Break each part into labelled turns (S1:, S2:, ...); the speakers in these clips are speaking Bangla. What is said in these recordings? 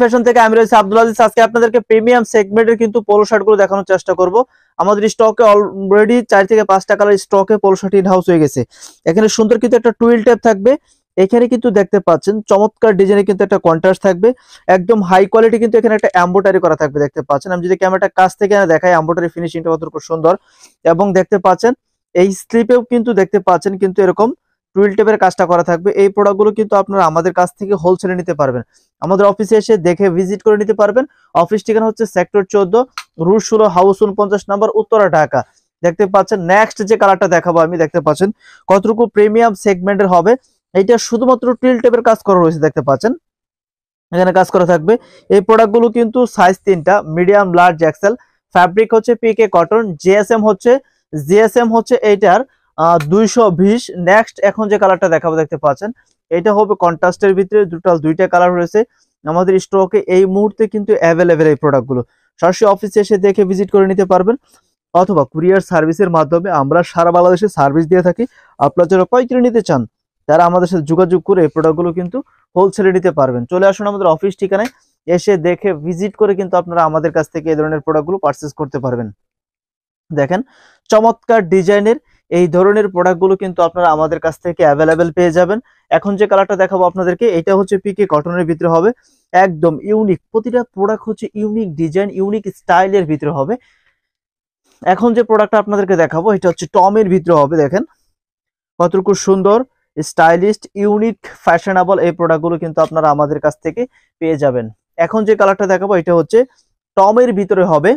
S1: ফ্যাশন থেকে আমি রয়েছে আব্দুল আজিজ আজকে আপনাদেরকে প্রিমিয়াম সেগমেন্টের কিন্তু পোলো গুলো দেখানোর চেষ্টা করব আমাদের স্টকে অলরেডি চার থেকে পাঁচটা কালার স্টকে পোলো শার্ট ইন হাউস হয়ে গেছে এখানে সুন্দর কিন্তু একটা টুইল ট্যাপ থাকবে এখানে কিন্তু দেখতে পাচ্ছেন চমৎকার ডিজাইনে কিন্তু একটা কন্ট্রাস্ট থাকবে একদম হাই কোয়ালিটি কিন্তু এখানে একটা অ্যাম্বোটারি করা থাকবে দেখতে পাচ্ছেন আমি যদি ক্যামেরাটা কাছ থেকে দেখাই অ্যাম্বোটারি ফিনিশিংটা কত সুন্দর এবং দেখতে পাচ্ছেন এই স্লিপেও কিন্তু দেখতে পাচ্ছেন কিন্তু এরকম টুইল টেপের কাজটা করা থাকবে এই প্রোডাক্টগুলো কিন্তু আপনারা আমাদের কাছ থেকে হোলসেলে নিতে পারবেন আমাদের অফিসে এসে দেখে ভিজিট করে নিতে পারবেন অফিস ঠিকানা হচ্ছে সেক্টর চোদ্দ রুট ষোলো হাউস উনপঞ্চাশ নাম্বার উত্তরা ঢাকা দেখতে পাচ্ছেন নেক্সট যে কালারটা দেখাবো আমি দেখতে পাচ্ছেন কতটুকু প্রিমিয়াম সেগমেন্টের হবে এইটা শুধুমাত্র টুইল টেপের কাজ করা রয়েছে দেখতে পাচ্ছেন এখানে কাজ করা থাকবে এই প্রোডাক্টগুলো কিন্তু সাইজ তিনটা মিডিয়াম লার্জ এক্সেল ফ্যাব্রিক হচ্ছে পিকে কটন জিএসএম হচ্ছে জিএসএম হচ্ছে এইটার দুইশো বিশ নেক্সট এখন যে কালারটা দেখাবো দেখতে পাচ্ছেন এটা হবে কন্ট্রাস্টের ভিতরে টোটাল দুইটা কালার রয়েছে আমাদের স্টকে এই মুহূর্তে কিন্তু অ্যাভেলেবেল এই প্রোডাক্টগুলো সরাসরি অফিসে এসে দেখে ভিজিট করে নিতে পারবেন অথবা কুরিয়ার সার্ভিসের মাধ্যমে আমরা সারা বাংলাদেশে সার্ভিস দিয়ে থাকি আপনারা যারা পাইকারি নিতে চান তারা আমাদের সাথে যোগাযোগ করে এই প্রোডাক্টগুলো কিন্তু হোলসেলে নিতে পারবেন চলে আসুন আমাদের অফিস ঠিকানায় এসে দেখে ভিজিট করে কিন্তু আপনারা আমাদের কাছ থেকে এই ধরনের প্রোডাক্টগুলো পারচেস করতে পারবেন দেখেন চমৎকার ডিজাইনের এই ধরনের প্রোডাক্টগুলো কিন্তু আপনারা আমাদের কাছ থেকে অ্যাভেলেবেল পেয়ে যাবেন এখন যে কালারটা দেখাবো আপনাদেরকে এটা হচ্ছে পিকে কটনের ভিতরে হবে একদম ইউনিক প্রতিটা প্রোডাক্ট হচ্ছে ইউনিক ডিজাইন ইউনিক স্টাইলের ভিতরে হবে এখন যে প্রোডাক্টটা আপনাদেরকে দেখাবো এটা হচ্ছে টমের ভিতরে হবে দেখেন কতটুকু সুন্দর স্টাইলিস্ট ইউনিক ফ্যাশনেবল এই প্রোডাক্টগুলো কিন্তু আপনারা আমাদের কাছ থেকে পেয়ে যাবেন এখন যে কালারটা দেখাবো এটা হচ্ছে টমের ভিতরে হবে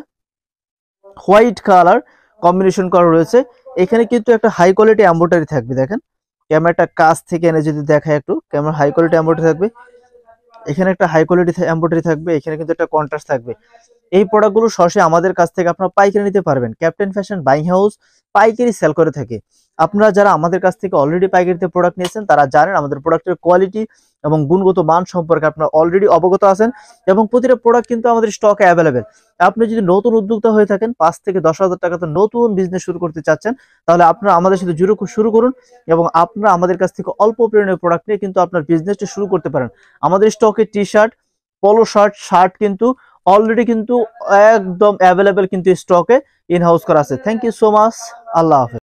S1: হোয়াইট কালার কম্বিনেশন করা রয়েছে এখানে কিন্তু একটা হাই কোয়ালিটি অ্যাম্বোটারি থাকবে দেখেন ক্যামেরাটা কাছ থেকে এনে যদি দেখায় একটু ক্যামেরা হাই কোয়ালিটি অ্যাম্বোটারি থাকবে এখানে একটা হাই কোয়ালিটি অ্যাম্বোটারি থাকবে এখানে কিন্তু একটা কন্ট্রাস্ট থাকবে এই প্রোডাক্টগুলো সরাসরি আমাদের কাছ থেকে আপনারা পাইকারি নিতে পারবেন ক্যাপ্টেন ফ্যাশন বাইং হাউস পাইকারি সেল করে থাকে আপনারা যারা আমাদের কাছ থেকে অলরেডি পাইকারিতে প্রোডাক্ট নিয়েছেন তারা জানেন আমাদের প্রোডাক্টের কোয়ালিটি এবং গুণগত মান সম্পর্কে আপনার অলরেডি অবগত আছেন এবং প্রতিটা প্রোডাক্ট কিন্তু আমাদের স্টকে অ্যাভেলেবেল আপনি যদি নতুন উদ্যোক্তা হয়ে থাকেন পাঁচ থেকে দশ হাজার টাকাতে নতুন বিজনেস শুরু করতে চাচ্ছেন তাহলে আপনারা আমাদের সাথে জুড়ে শুরু করুন এবং আপনারা আমাদের কাছ থেকে অল্প প্রেরণের প্রোডাক্ট নিয়ে কিন্তু আপনার বিজনেসটা শুরু করতে পারেন আমাদের স্টকে T shirt polo shirt shirt কিন্তু অলরেডি কিন্তু একদম অ্যাভেলেবেল কিন্তু স্টকে ইনহাউস করা আছে থ্যাংক ইউ সো মাচ আল্লাহ হাফেজ